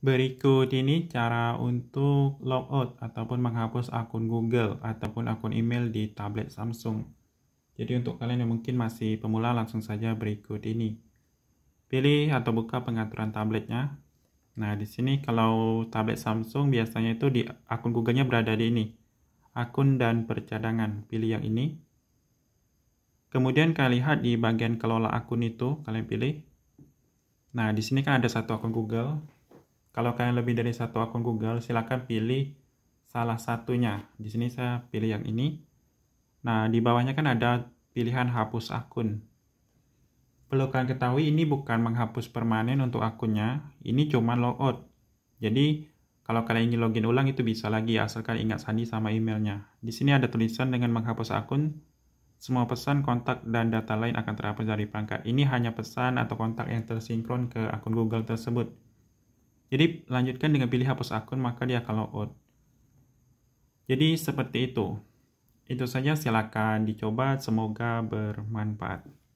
Berikut ini cara untuk logout ataupun menghapus akun Google ataupun akun email di tablet Samsung. Jadi untuk kalian yang mungkin masih pemula langsung saja berikut ini. Pilih atau buka pengaturan tabletnya. Nah, di sini kalau tablet Samsung biasanya itu di akun Google-nya berada di ini. Akun dan percadangan, pilih yang ini. Kemudian kalian lihat di bagian kelola akun itu, kalian pilih. Nah, di sini kan ada satu akun Google kalau kalian lebih dari satu akun Google, silahkan pilih salah satunya. Di sini saya pilih yang ini. Nah, di bawahnya kan ada pilihan hapus akun. Perlu kalian ketahui ini bukan menghapus permanen untuk akunnya, ini cuma logout. Jadi, kalau kalian ingin login ulang itu bisa lagi asalkan ingat sandi sama emailnya. Di sini ada tulisan dengan menghapus akun, semua pesan, kontak, dan data lain akan terhapus dari perangkat. Ini hanya pesan atau kontak yang tersinkron ke akun Google tersebut. Jadi lanjutkan dengan pilih hapus akun maka dia akan logout. Jadi seperti itu. Itu saja silakan dicoba semoga bermanfaat.